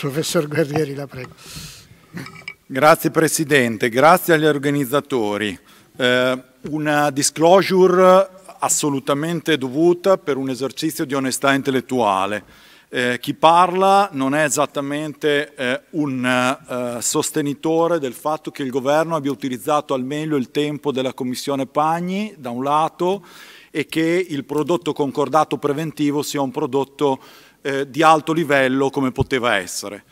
Professor Guerrieri, la prego. Grazie Presidente, grazie agli organizzatori. Eh, una disclosure assolutamente dovuta per un esercizio di onestà intellettuale. Eh, chi parla non è esattamente eh, un eh, sostenitore del fatto che il Governo abbia utilizzato al meglio il tempo della Commissione Pagni, da un lato, e che il prodotto concordato preventivo sia un prodotto eh, di alto livello come poteva essere.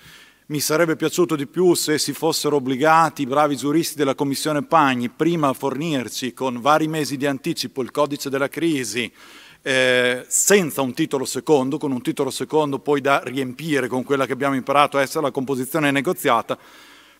Mi sarebbe piaciuto di più se si fossero obbligati i bravi giuristi della Commissione Pagni prima a fornirci con vari mesi di anticipo il codice della crisi eh, senza un titolo secondo, con un titolo secondo poi da riempire con quella che abbiamo imparato a essere la composizione negoziata,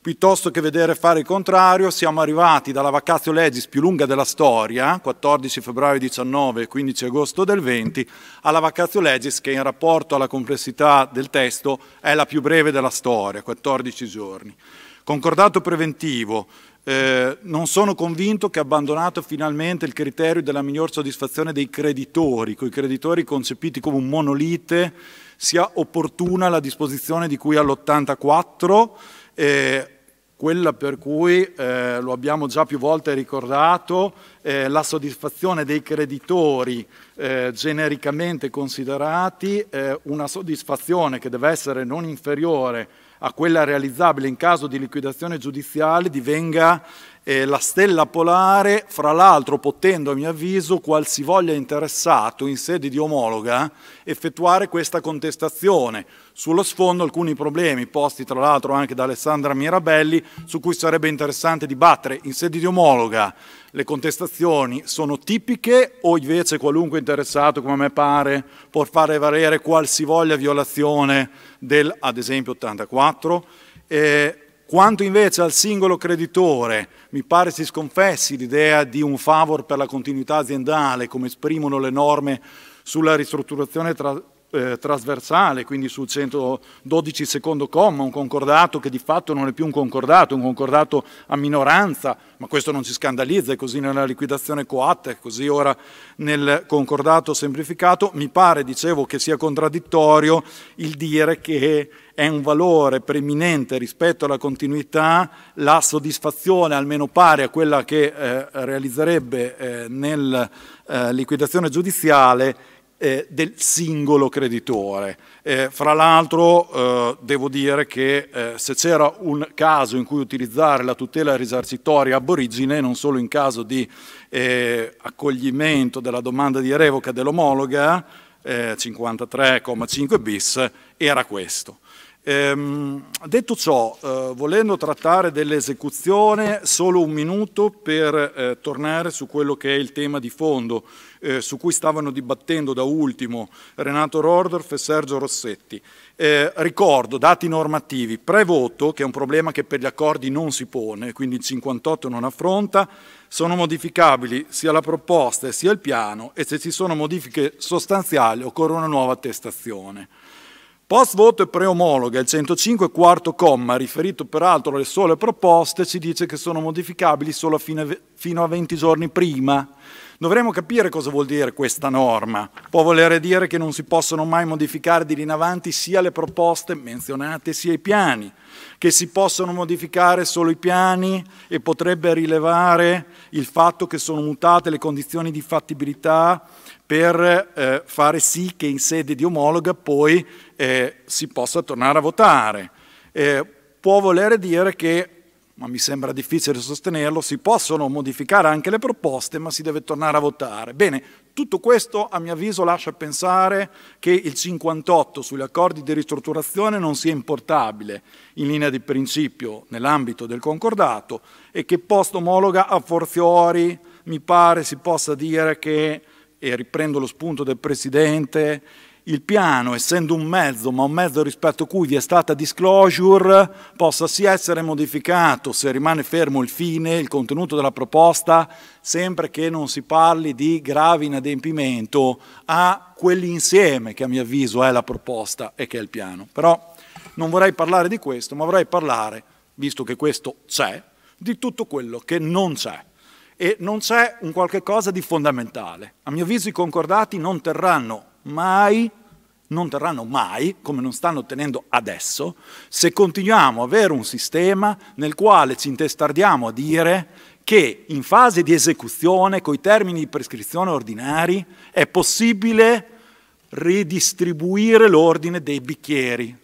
piuttosto che vedere fare il contrario, siamo arrivati dalla vacazio legis più lunga della storia, 14 febbraio 19 e 15 agosto del 20, alla vacazio legis che in rapporto alla complessità del testo è la più breve della storia, 14 giorni. Concordato preventivo, eh, non sono convinto che abbandonato finalmente il criterio della miglior soddisfazione dei creditori, coi creditori concepiti come un monolite, sia opportuna la disposizione di cui all'84. Eh, quella per cui, eh, lo abbiamo già più volte ricordato, eh, la soddisfazione dei creditori eh, genericamente considerati, eh, una soddisfazione che deve essere non inferiore a quella realizzabile in caso di liquidazione giudiziale, divenga eh, la stella polare, fra l'altro potendo a mio avviso qualsivoglia interessato in sede di omologa effettuare questa contestazione. Sullo sfondo alcuni problemi posti tra l'altro anche da Alessandra Mirabelli su cui sarebbe interessante dibattere in sede di omologa. Le contestazioni sono tipiche o invece qualunque interessato, come a me pare, può fare valere qualsivoglia violazione del, ad esempio, 84? Eh, quanto invece al singolo creditore, mi pare si sconfessi l'idea di un favor per la continuità aziendale, come esprimono le norme sulla ristrutturazione tra, eh, trasversale, quindi sul 112 secondo comma, un concordato che di fatto non è più un concordato, un concordato a minoranza, ma questo non ci scandalizza, è così nella liquidazione coatta, è così ora nel concordato semplificato, mi pare, dicevo, che sia contraddittorio il dire che è un valore preminente rispetto alla continuità la soddisfazione almeno pari a quella che eh, realizzerebbe eh, nella eh, liquidazione giudiziale eh, del singolo creditore. Eh, fra l'altro eh, devo dire che se c'era un caso in cui utilizzare la tutela risarcitoria aborigine, non solo in caso di accoglimento della domanda di revoca dell'omologa, 53,5 bis, era questo. Ehm, detto ciò, eh, volendo trattare dell'esecuzione, solo un minuto per eh, tornare su quello che è il tema di fondo eh, su cui stavano dibattendo da ultimo Renato Rordorf e Sergio Rossetti. Eh, ricordo, dati normativi, pre-voto, che è un problema che per gli accordi non si pone, quindi il 58 non affronta, sono modificabili sia la proposta sia il piano e se ci sono modifiche sostanziali occorre una nuova attestazione. Post voto e preomologa, il 105 quarto comma, riferito peraltro alle sole proposte, ci dice che sono modificabili solo fino a 20 giorni prima Dovremmo capire cosa vuol dire questa norma. Può volere dire che non si possono mai modificare di lì in avanti sia le proposte menzionate sia i piani, che si possono modificare solo i piani e potrebbe rilevare il fatto che sono mutate le condizioni di fattibilità per eh, fare sì che in sede di omologa poi eh, si possa tornare a votare. Eh, può volere dire che ma mi sembra difficile sostenerlo, si possono modificare anche le proposte, ma si deve tornare a votare. Bene, tutto questo a mio avviso lascia pensare che il 58 sugli accordi di ristrutturazione non sia importabile in linea di principio nell'ambito del concordato e che post omologa a forziori mi pare si possa dire che, e riprendo lo spunto del Presidente, il piano, essendo un mezzo, ma un mezzo rispetto a cui vi è stata disclosure, possa sì essere modificato se rimane fermo il fine, il contenuto della proposta, sempre che non si parli di grave inadempimento a quell'insieme che a mio avviso è la proposta e che è il piano. Però non vorrei parlare di questo, ma vorrei parlare, visto che questo c'è, di tutto quello che non c'è e non c'è un qualche cosa di fondamentale. A mio avviso i concordati non terranno mai non terranno mai, come non stanno ottenendo adesso, se continuiamo ad avere un sistema nel quale ci intestardiamo a dire che in fase di esecuzione, con i termini di prescrizione ordinari, è possibile ridistribuire l'ordine dei bicchieri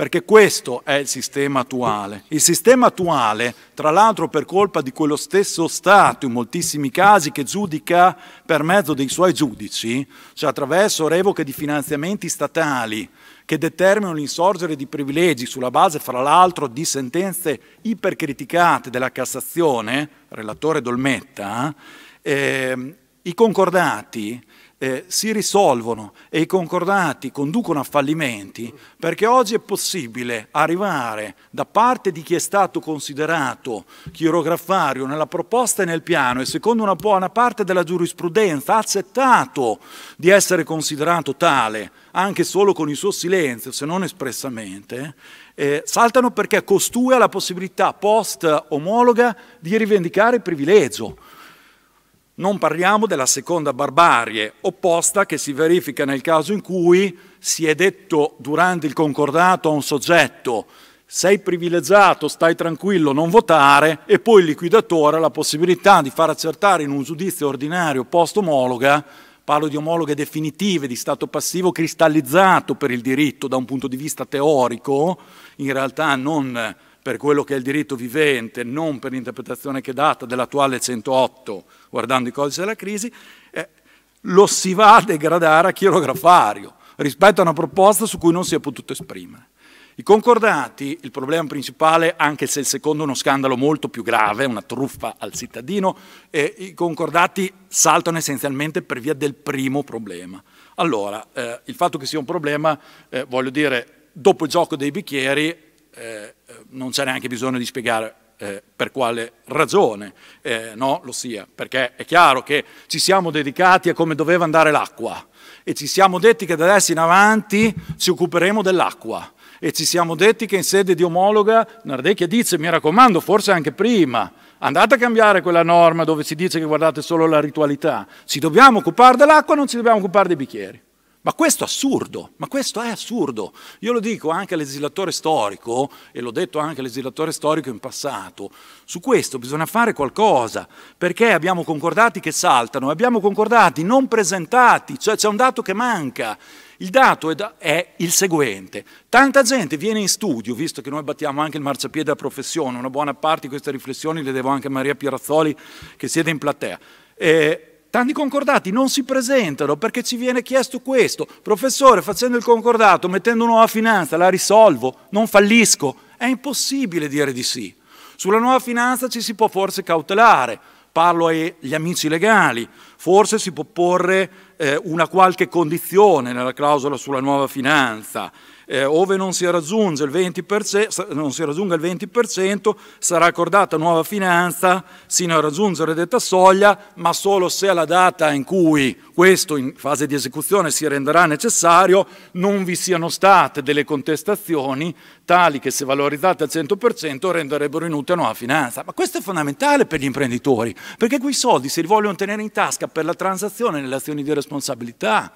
perché questo è il sistema attuale. Il sistema attuale, tra l'altro per colpa di quello stesso Stato, in moltissimi casi, che giudica per mezzo dei suoi giudici, cioè attraverso revoche di finanziamenti statali, che determinano l'insorgere di privilegi sulla base, fra l'altro, di sentenze ipercriticate della Cassazione, relatore Dolmetta, eh, i concordati eh, si risolvono e i concordati conducono a fallimenti, perché oggi è possibile arrivare da parte di chi è stato considerato chirografario nella proposta e nel piano e secondo una buona parte della giurisprudenza ha accettato di essere considerato tale, anche solo con il suo silenzio, se non espressamente, eh, saltano perché costui ha la possibilità post omologa di rivendicare il privilegio. Non parliamo della seconda barbarie opposta che si verifica nel caso in cui si è detto durante il concordato a un soggetto sei privilegiato, stai tranquillo, non votare e poi il liquidatore ha la possibilità di far accertare in un giudizio ordinario post omologa, parlo di omologhe definitive, di stato passivo cristallizzato per il diritto da un punto di vista teorico, in realtà non per quello che è il diritto vivente, non per l'interpretazione che è data dell'attuale 108, guardando i codici della crisi, eh, lo si va a degradare a chirografario rispetto a una proposta su cui non si è potuto esprimere. I concordati, il problema principale, anche se il secondo è uno scandalo molto più grave, una truffa al cittadino, eh, i concordati saltano essenzialmente per via del primo problema. Allora, eh, il fatto che sia un problema, eh, voglio dire, dopo il gioco dei bicchieri eh, non c'è neanche bisogno di spiegare eh, per quale ragione eh, no, lo sia, perché è chiaro che ci siamo dedicati a come doveva andare l'acqua e ci siamo detti che da adesso in avanti ci occuperemo dell'acqua e ci siamo detti che in sede di omologa Nardecchia dice, mi raccomando, forse anche prima, andate a cambiare quella norma dove si dice che guardate solo la ritualità, ci dobbiamo occupare dell'acqua, non ci dobbiamo occupare dei bicchieri. Ma questo è assurdo, ma questo è assurdo. Io lo dico anche al legislatore storico e l'ho detto anche al legislatore storico in passato. Su questo bisogna fare qualcosa, perché abbiamo concordati che saltano, abbiamo concordati non presentati, cioè c'è un dato che manca. Il dato è, il seguente. Tanta gente viene in studio, visto che noi battiamo anche il marciapiede a professione, una buona parte di queste riflessioni le devo anche a Maria Pierazzoli che siede in platea. Eh, Tanti concordati non si presentano perché ci viene chiesto questo. Professore, facendo il concordato, mettendo nuova finanza, la risolvo, non fallisco. È impossibile dire di sì. Sulla nuova finanza ci si può forse cautelare, parlo agli amici legali, forse si può porre eh, una qualche condizione nella clausola sulla nuova finanza eh, ove non si, il 20%, non si raggiunga il 20% sarà accordata nuova finanza sino a raggiungere detta soglia, ma solo se alla data in cui questo in fase di esecuzione si renderà necessario non vi siano state delle contestazioni tali che se valorizzate al 100% renderebbero inutile la nuova finanza. Ma questo è fondamentale per gli imprenditori, perché quei soldi se li vogliono tenere in tasca per la transazione nelle azioni di responsabilità.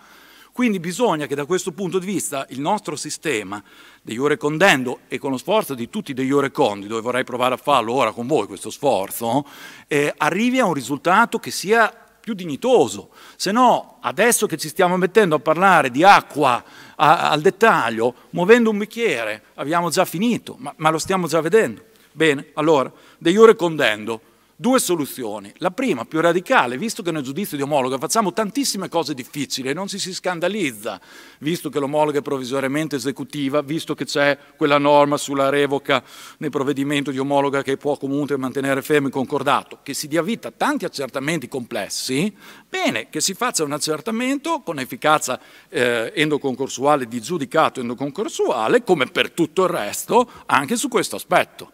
Quindi bisogna che da questo punto di vista il nostro sistema degli iure condendo e con lo sforzo di tutti degli iure condi, dove vorrei provare a farlo ora con voi questo sforzo, eh, arrivi a un risultato che sia più dignitoso. Se no, adesso che ci stiamo mettendo a parlare di acqua a, al dettaglio, muovendo un bicchiere, abbiamo già finito, ma, ma lo stiamo già vedendo. Bene, allora, degli iure condendo, due soluzioni. La prima, più radicale, visto che nel giudizio di omologa facciamo tantissime cose difficili e non ci si scandalizza, visto che l'omologa è provvisoriamente esecutiva, visto che c'è quella norma sulla revoca nel provvedimento di omologa che può comunque mantenere fermo il concordato, che si dia vita a tanti accertamenti complessi, bene che si faccia un accertamento con efficacia eh, endoconcorsuale di giudicato endoconcorsuale, come per tutto il resto, anche su questo aspetto.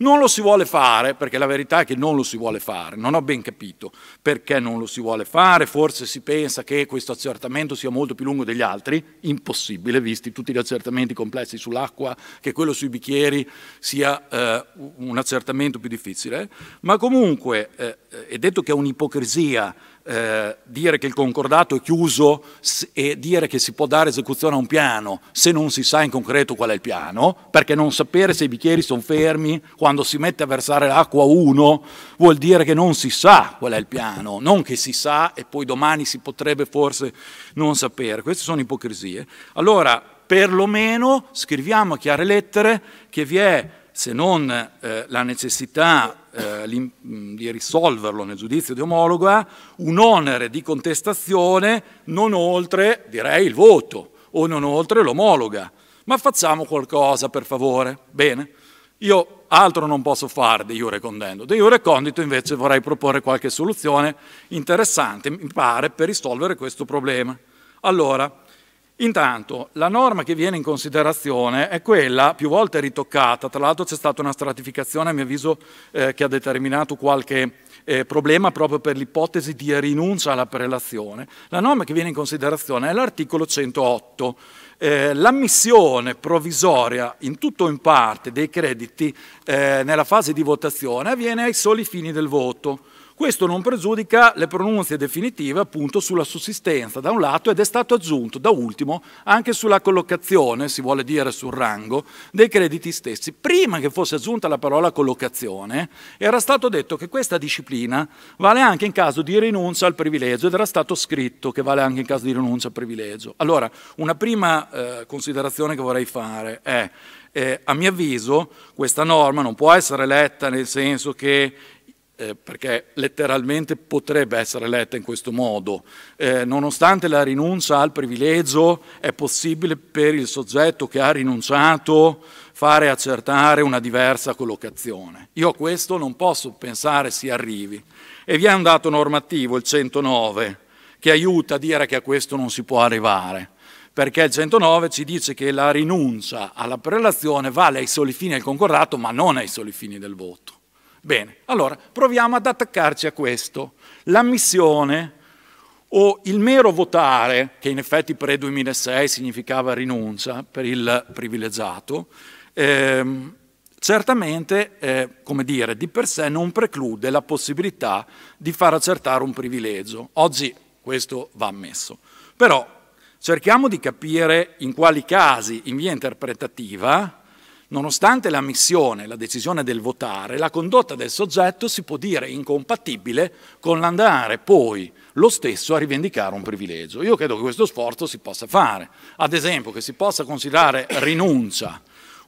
Non lo si vuole fare, perché la verità è che non lo si vuole fare, non ho ben capito perché non lo si vuole fare, forse si pensa che questo accertamento sia molto più lungo degli altri, impossibile, visti tutti gli accertamenti complessi sull'acqua, che quello sui bicchieri sia eh, un accertamento più difficile, ma comunque eh, eh è detto che è un'ipocrisia eh, dire che il concordato è chiuso e dire che si può dare esecuzione a un piano se non si sa in concreto qual è il piano, perché non sapere se i bicchieri sono fermi quando si mette a versare l'acqua uno vuol dire che non si sa qual è il piano, non che si sa e poi domani si potrebbe forse non sapere. Queste sono ipocrisie. Allora, perlomeno scriviamo a chiare lettere che vi è se non eh, la necessità eh, mm, di risolverlo nel giudizio di omologa un onere di contestazione non oltre, direi, il voto o non oltre l'omologa. Ma facciamo qualcosa, per favore. Bene, io altro non posso fare di iure condendo. Di iure condito invece vorrei proporre qualche soluzione interessante, mi pare, per risolvere questo problema. Allora, Intanto, la norma che viene in considerazione è quella più volte ritoccata, tra l'altro c'è stata una stratificazione a mio avviso eh, che ha determinato qualche eh, problema proprio per l'ipotesi di rinuncia alla prelazione. La norma che viene in considerazione è l'articolo 108. Eh, l'ammissione provvisoria in tutto o in parte dei crediti eh, nella fase di votazione avviene ai soli fini del voto. Questo non pregiudica le pronunzie definitive appunto sulla sussistenza da un lato ed è stato aggiunto da ultimo anche sulla collocazione, si vuole dire sul rango, dei crediti stessi. Prima che fosse aggiunta la parola collocazione era stato detto che questa disciplina vale anche in caso di rinuncia al privilegio ed era stato scritto che vale anche in caso di rinuncia al privilegio. Allora, una prima eh, considerazione che vorrei fare è eh, a mio avviso questa norma non può essere letta nel senso che eh, perché letteralmente potrebbe essere letta in questo modo. Eh, nonostante la rinuncia al privilegio, è possibile per il soggetto che ha rinunciato fare accertare una diversa collocazione. Io a questo non posso pensare si arrivi. E vi è un dato normativo, il 109, che aiuta a dire che a questo non si può arrivare perché il 109 ci dice che la rinuncia alla prelazione vale ai soli fini del concordato, ma non ai soli fini del voto. Bene, allora proviamo ad attaccarci a questo. L'ammissione o il mero votare, che in effetti pre-2006 significava rinuncia per il privilegiato, ehm, certamente, eh, come dire, di per sé non preclude la possibilità di far accertare un privilegio. Oggi questo va ammesso. Però cerchiamo di capire in quali casi, in via interpretativa, Nonostante la missione, la decisione del votare, la condotta del soggetto si può dire incompatibile con l'andare poi lo stesso a rivendicare un privilegio. Io credo che questo sforzo si possa fare. Ad esempio che si possa considerare rinuncia,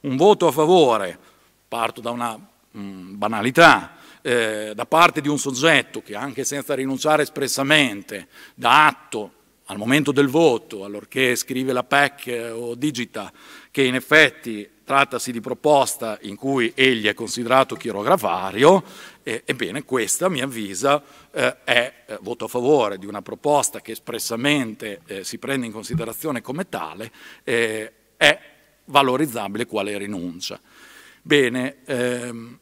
un voto a favore, parto da una mh, mm, banalità, eh, da parte di un soggetto che anche senza rinunciare espressamente da atto al momento del voto, allorché scrive la PEC o digita, che in effetti trattasi di proposta in cui egli è considerato chirografario, eh, ebbene questa, a mio avviso, eh, è eh, voto a favore di una proposta che espressamente eh, si prende in considerazione come tale, eh, è valorizzabile quale rinuncia. Bene, ehm,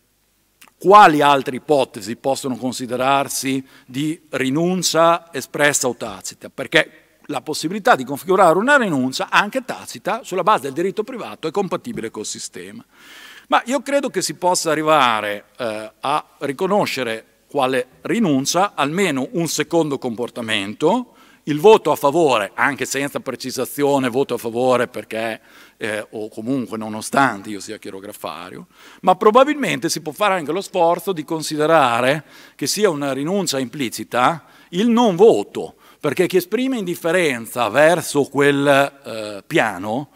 quali altre ipotesi possono considerarsi di rinuncia espressa o tacita? Perché la possibilità di configurare una rinuncia anche tacita sulla base del diritto privato è compatibile col sistema. Ma io credo che si possa arrivare eh, a riconoscere quale rinuncia almeno un secondo comportamento, il voto a favore, anche senza precisazione voto a favore perché eh, o comunque nonostante io sia chirografario, ma probabilmente si può fare anche lo sforzo di considerare che sia una rinuncia implicita il non voto, perché chi esprime indifferenza verso quel eh, piano,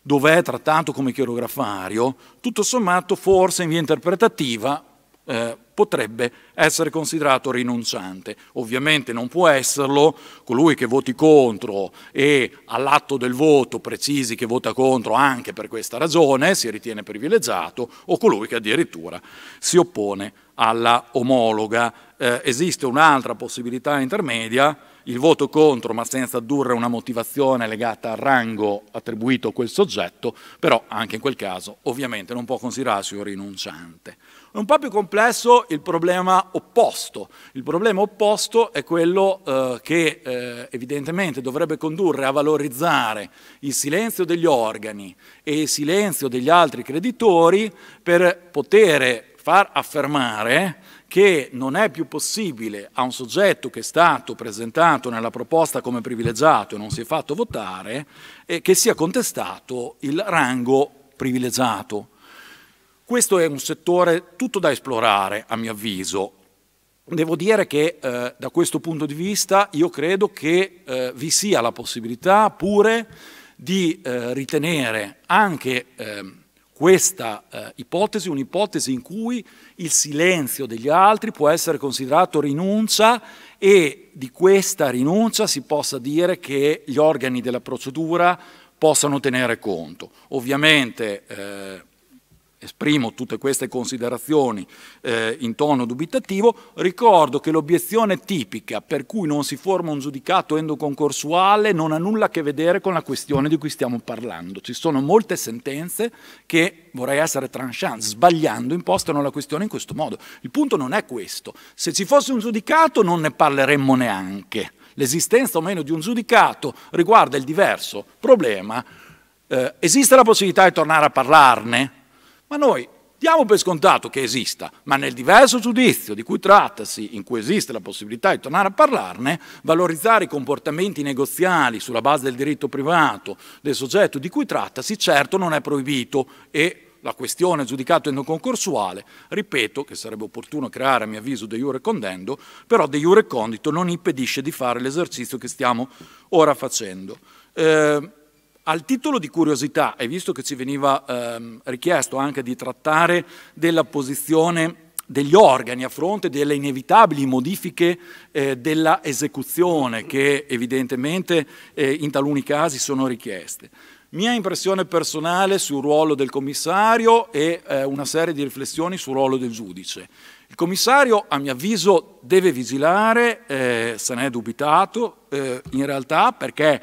dove è trattato come chirografario, tutto sommato forse in via interpretativa eh, potrebbe essere considerato rinunciante. Ovviamente non può esserlo colui che voti contro e all'atto del voto precisi che vota contro anche per questa ragione, si ritiene privilegiato, o colui che addirittura si oppone alla omologa. Eh, esiste un'altra possibilità intermedia il voto contro, ma senza addurre una motivazione legata al rango attribuito a quel soggetto, però anche in quel caso ovviamente non può considerarsi un rinunciante. È un po' più complesso il problema opposto. Il problema opposto è quello eh, che eh, evidentemente dovrebbe condurre a valorizzare il silenzio degli organi e il silenzio degli altri creditori per poter far affermare che non è più possibile a un soggetto che è stato presentato nella proposta come privilegiato e non si è fatto votare, eh, che sia contestato il rango privilegiato. Questo è un settore tutto da esplorare, a mio avviso. Devo dire che eh, da questo punto di vista io credo che eh, vi sia la possibilità pure di eh, ritenere anche ehm, questa eh, ipotesi, un'ipotesi in cui il silenzio degli altri può essere considerato rinuncia e di questa rinuncia si possa dire che gli organi della procedura possano tenere conto. Ovviamente eh, esprimo tutte queste considerazioni eh, in tono dubitativo, ricordo che l'obiezione tipica per cui non si forma un giudicato endoconcorsuale non ha nulla a che vedere con la questione di cui stiamo parlando. Ci sono molte sentenze che, vorrei essere tranchant, sbagliando impostano la questione in questo modo. Il punto non è questo. Se ci fosse un giudicato non ne parleremmo neanche. L'esistenza o meno di un giudicato riguarda il diverso problema. Eh, esiste la possibilità di tornare a parlarne? Ma noi diamo per scontato che esista, ma nel diverso giudizio di cui trattasi, in cui esiste la possibilità di tornare a parlarne, valorizzare i comportamenti negoziali sulla base del diritto privato del soggetto di cui trattasi, certo non è proibito e la questione giudicata non concorsuale, ripeto che sarebbe opportuno creare a mio avviso de iure condendo, però de jure condito non impedisce di fare l'esercizio che stiamo ora facendo. Eh, al titolo di curiosità, e visto che ci veniva ehm, richiesto anche di trattare della posizione degli organi a fronte delle inevitabili modifiche eh, della che evidentemente eh, in taluni casi sono richieste. Mia impressione personale sul ruolo del commissario e eh, una serie di riflessioni sul ruolo del giudice. Il commissario, a mio avviso, deve vigilare, eh, se ne è dubitato eh, in realtà, perché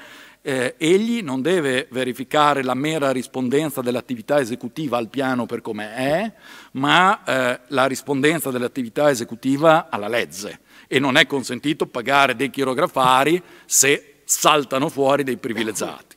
eh, egli non deve verificare la mera rispondenza dell'attività esecutiva al piano per come è, ma eh, la rispondenza dell'attività esecutiva alla legge. E non è consentito pagare dei chirografari se saltano fuori dei privilegiati.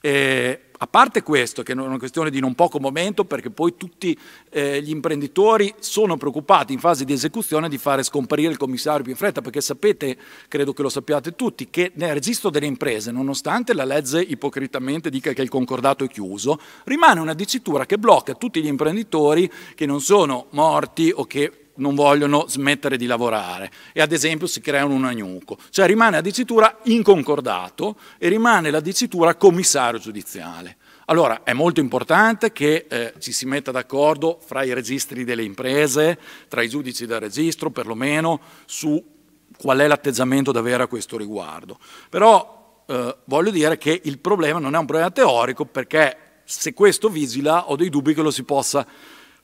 Eh, a parte questo, che è una questione di non poco momento, perché poi tutti eh, gli imprenditori sono preoccupati in fase di esecuzione di fare scomparire il commissario più in fretta, perché sapete, credo che lo sappiate tutti, che nel registro delle imprese, nonostante la legge ipocritamente dica che il concordato è chiuso, rimane una dicitura che blocca tutti gli imprenditori che non sono morti o che non vogliono smettere di lavorare e ad esempio si creano un agnuco. Cioè rimane la dicitura inconcordato e rimane la dicitura commissario giudiziale. Allora è molto importante che eh, ci si metta d'accordo fra i registri delle imprese, tra i giudici del registro perlomeno, su qual è l'atteggiamento da avere a questo riguardo. Però eh, voglio dire che il problema non è un problema teorico perché se questo vigila ho dei dubbi che lo si possa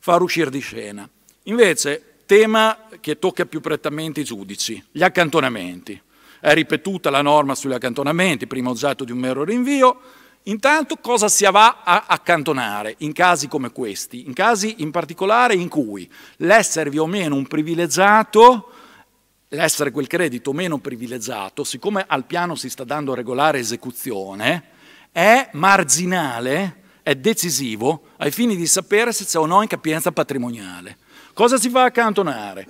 far uscire di scena. Invece tema che tocca più prettamente i giudici, gli accantonamenti. È ripetuta la norma sugli accantonamenti, prima oggetto di un mero rinvio. Intanto cosa si va a accantonare in casi come questi? In casi in particolare in cui l'esservi o meno un privilegiato l'essere quel credito meno privilegiato, siccome al piano si sta dando regolare esecuzione, è marginale, è decisivo ai fini di sapere se c'è o no incapienza patrimoniale. Cosa si fa accantonare?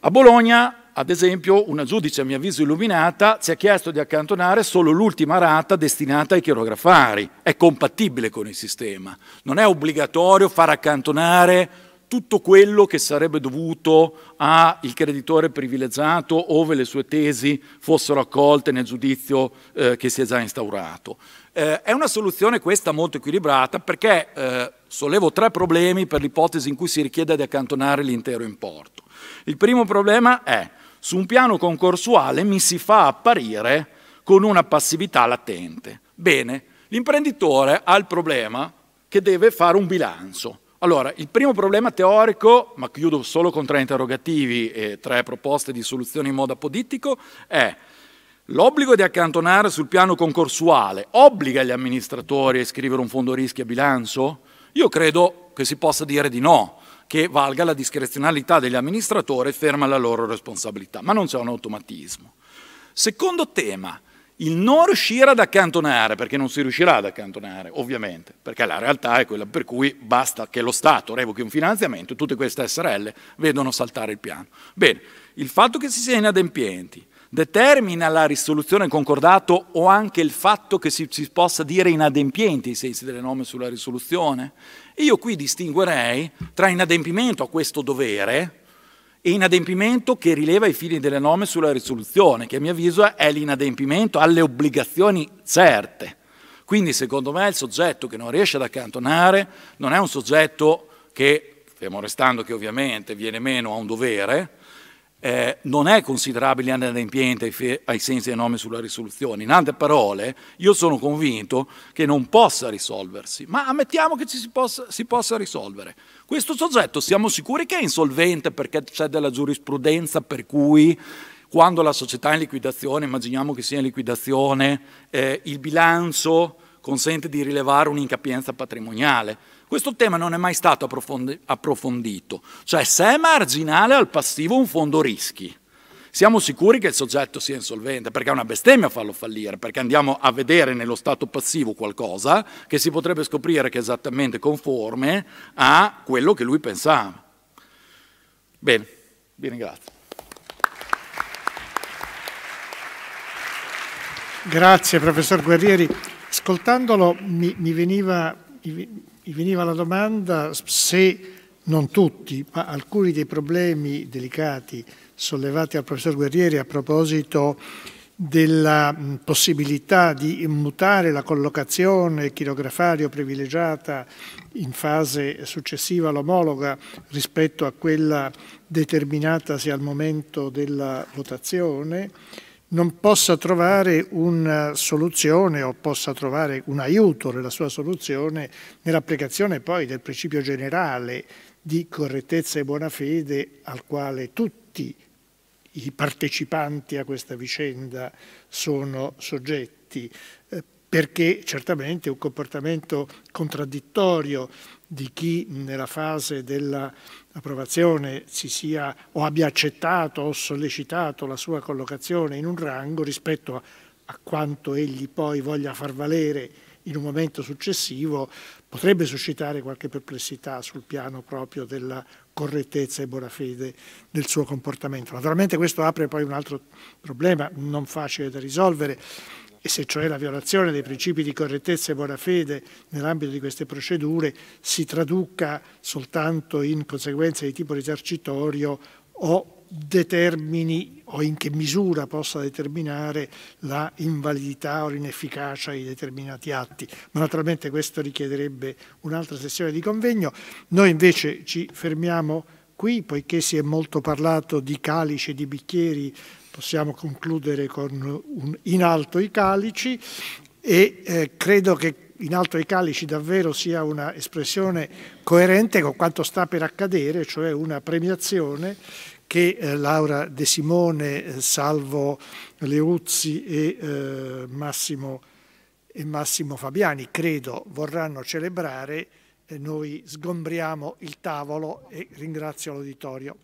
A Bologna, ad esempio, una giudice, a mio avviso illuminata, ci ha chiesto di accantonare solo l'ultima rata destinata ai chirografari. È compatibile con il sistema. Non è obbligatorio far accantonare tutto quello che sarebbe dovuto al creditore privilegiato ove le sue tesi fossero accolte nel giudizio eh, che si è già instaurato. Eh, è una soluzione questa molto equilibrata perché eh, Sollevo tre problemi per l'ipotesi in cui si richiede di accantonare l'intero importo. Il primo problema è, su un piano concorsuale mi si fa apparire con una passività latente. Bene, l'imprenditore ha il problema che deve fare un bilancio. Allora, il primo problema teorico, ma chiudo solo con tre interrogativi e tre proposte di soluzione in modo apodittico, è l'obbligo di accantonare sul piano concorsuale obbliga gli amministratori a iscrivere un fondo rischi a bilancio? Io credo che si possa dire di no, che valga la discrezionalità degli amministratori ferma la loro responsabilità, ma non c'è un automatismo. Secondo tema, il non riuscire ad accantonare, perché non si riuscirà ad accantonare, ovviamente, perché la realtà è quella per cui basta che lo Stato revochi un finanziamento e tutte queste SRL vedono saltare il piano. Bene, il fatto che si sia inadempienti, determina la risoluzione concordato o anche il fatto che si, si possa dire inadempiente i sensi delle norme sulla risoluzione? Io qui distinguerei tra inadempimento a questo dovere e inadempimento che rileva i fini delle norme sulla risoluzione, che a mio avviso è l'inadempimento alle obbligazioni certe. Quindi secondo me il soggetto che non riesce ad accantonare non è un soggetto che, fermo restando che ovviamente viene meno a un dovere, eh, non è considerabile inadempiente ai, ai sensi dei nomi sulla risoluzione. In altre parole, io sono convinto che non possa risolversi, ma ammettiamo che ci si possa, si possa risolvere. Questo soggetto siamo sicuri che è insolvente perché c'è della giurisprudenza per cui quando la società è in liquidazione, immaginiamo che sia in liquidazione, eh, il bilancio consente di rilevare un'incapienza patrimoniale. Questo tema non è mai stato approfondito, cioè se è marginale al passivo un fondo rischi, siamo sicuri che il soggetto sia insolvente, perché è una bestemmia farlo fallire, perché andiamo a vedere nello stato passivo qualcosa che si potrebbe scoprire che è esattamente conforme a quello che lui pensava. Bene, vi ringrazio. Grazie professor Guerrieri. Ascoltandolo mi, mi, veniva, mi veniva la domanda se non tutti, ma alcuni dei problemi delicati sollevati al professor Guerrieri a proposito della possibilità di mutare la collocazione chirografaria privilegiata in fase successiva all'omologa rispetto a quella determinatasi al momento della votazione non possa trovare una eh, soluzione o possa trovare un aiuto nella sua soluzione nell'applicazione poi del principio generale di correttezza e buona fede al quale tutti i partecipanti a questa vicenda sono soggetti perché certamente un comportamento contraddittorio di chi nella fase dell'approvazione si sia o abbia accettato o sollecitato la sua collocazione in un rango rispetto a, a quanto egli poi voglia far valere in un momento successivo potrebbe suscitare qualche perplessità sul piano proprio della correttezza e buona fede del suo comportamento. Naturalmente questo apre poi un altro problema non facile da risolvere, e se cioè la violazione dei principi di correttezza e buona fede nell'ambito di queste procedure si traduca soltanto in conseguenze di tipo risarcitorio o determini o in che misura possa determinare la invalidità o l'inefficacia di determinati atti, ma naturalmente questo richiederebbe un'altra sessione di convegno. Noi invece ci fermiamo qui, poiché si è molto parlato di calice, di bicchieri, possiamo concludere con un in alto i calici e eh, credo che in alto i calici davvero sia una espressione coerente con quanto sta per accadere, cioè una premiazione che eh, Laura De Simone, eh, Salvo Leuzzi e eh, Massimo, e Massimo Fabiani, credo, vorranno celebrare. Noi sgombriamo il tavolo e ringrazio l'auditorio.